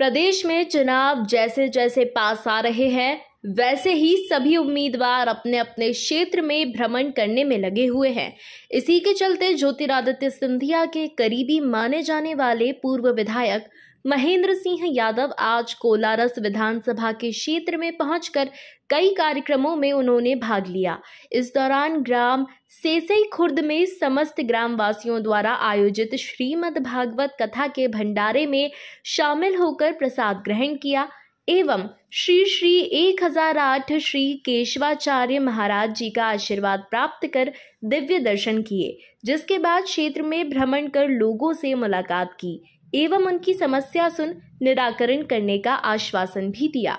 प्रदेश में चुनाव जैसे जैसे पास आ रहे हैं वैसे ही सभी उम्मीदवार अपने अपने क्षेत्र में भ्रमण करने में लगे हुए हैं इसी के चलते ज्योतिरादित्य सिंधिया के करीबी माने जाने वाले पूर्व विधायक महेंद्र सिंह यादव आज कोलारस विधानसभा के क्षेत्र में पहुंचकर कई कार्यक्रमों में उन्होंने भाग लिया इस दौरान ग्राम सेसई खुर्द में समस्त ग्रामवासियों द्वारा आयोजित श्रीमद् भागवत कथा के भंडारे में शामिल होकर प्रसाद ग्रहण किया एवं श्री श्री एक हजार आठ श्री केशवाचार्य महाराज जी का आशीर्वाद प्राप्त कर दिव्य दर्शन किए जिसके बाद क्षेत्र में भ्रमण कर लोगों से मुलाकात की एवं उनकी समस्या सुन निराकरण करने का आश्वासन भी दिया